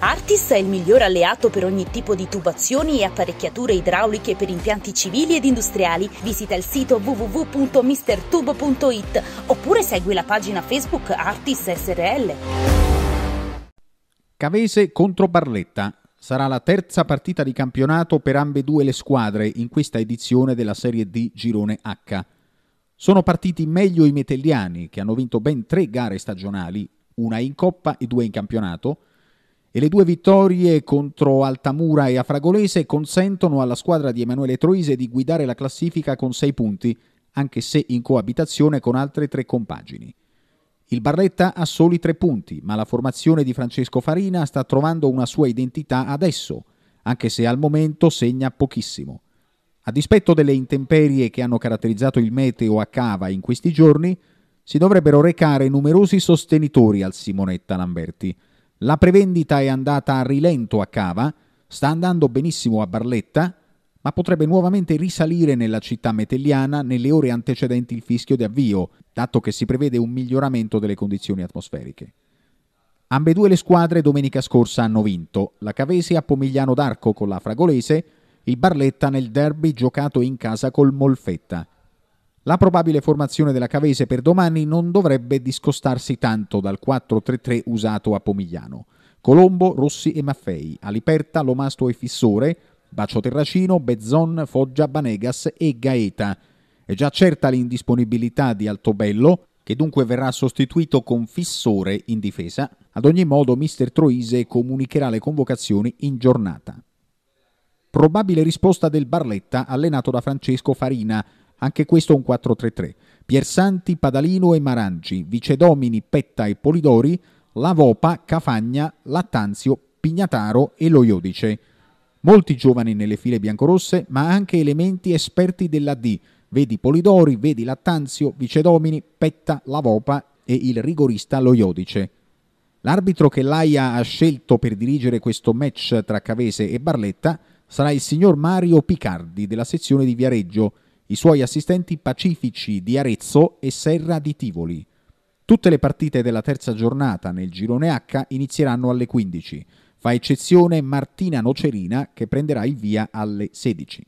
Artis è il miglior alleato per ogni tipo di tubazioni e apparecchiature idrauliche per impianti civili ed industriali. Visita il sito www.mistertube.it oppure segui la pagina Facebook Artis SRL. Cavese contro Barletta. Sarà la terza partita di campionato per ambedue le squadre in questa edizione della Serie D Girone H. Sono partiti meglio i metelliani, che hanno vinto ben tre gare stagionali, una in Coppa e due in campionato, e le due vittorie contro Altamura e Afragolese consentono alla squadra di Emanuele Troise di guidare la classifica con sei punti, anche se in coabitazione con altre tre compagini. Il Barletta ha soli tre punti, ma la formazione di Francesco Farina sta trovando una sua identità adesso, anche se al momento segna pochissimo. A dispetto delle intemperie che hanno caratterizzato il meteo a Cava in questi giorni, si dovrebbero recare numerosi sostenitori al Simonetta Lamberti – la prevendita è andata a rilento a Cava, sta andando benissimo a Barletta, ma potrebbe nuovamente risalire nella città metelliana nelle ore antecedenti il fischio di avvio, dato che si prevede un miglioramento delle condizioni atmosferiche. Ambedue le squadre domenica scorsa hanno vinto, la Cavese a Pomigliano d'Arco con la Fragolese, il Barletta nel derby giocato in casa col Molfetta. La probabile formazione della Cavese per domani non dovrebbe discostarsi tanto dal 4-3-3 usato a Pomigliano. Colombo, Rossi e Maffei, Aliperta, Lomasto e Fissore, Bacio Terracino, Bezzon, Foggia, Banegas e Gaeta. È già certa l'indisponibilità di Altobello, che dunque verrà sostituito con Fissore in difesa. Ad ogni modo, mister Troise comunicherà le convocazioni in giornata. Probabile risposta del Barletta, allenato da Francesco Farina, anche questo un 4-3-3. Piersanti, Padalino e Marangi, Vicedomini, Petta e Polidori, Lavopa, Cafagna, Lattanzio, Pignataro e Lo Loiodice. Molti giovani nelle file biancorosse, ma anche elementi esperti della D. Vedi Polidori, vedi Lattanzio, Vicedomini, Petta, Lavopa e il rigorista Lo Loiodice. L'arbitro che l'AIA ha scelto per dirigere questo match tra Cavese e Barletta sarà il signor Mario Picardi della sezione di Viareggio, i suoi assistenti pacifici di Arezzo e Serra di Tivoli. Tutte le partite della terza giornata nel girone H inizieranno alle 15, fa eccezione Martina Nocerina che prenderà il via alle 16.